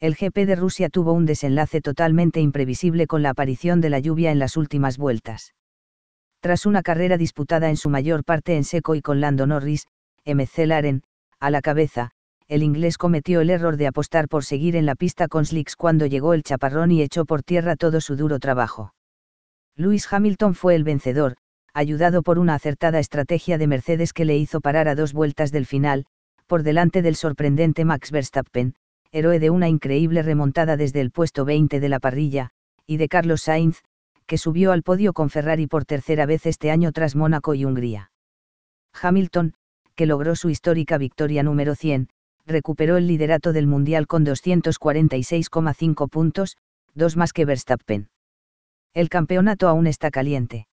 el GP de Rusia tuvo un desenlace totalmente imprevisible con la aparición de la lluvia en las últimas vueltas. Tras una carrera disputada en su mayor parte en seco y con Lando Norris, Laren, a la cabeza, el inglés cometió el error de apostar por seguir en la pista con Slicks cuando llegó el chaparrón y echó por tierra todo su duro trabajo. Lewis Hamilton fue el vencedor, ayudado por una acertada estrategia de Mercedes que le hizo parar a dos vueltas del final, por delante del sorprendente Max Verstappen, héroe de una increíble remontada desde el puesto 20 de la parrilla, y de Carlos Sainz, que subió al podio con Ferrari por tercera vez este año tras Mónaco y Hungría. Hamilton, que logró su histórica victoria número 100, recuperó el liderato del Mundial con 246,5 puntos, dos más que Verstappen. El campeonato aún está caliente.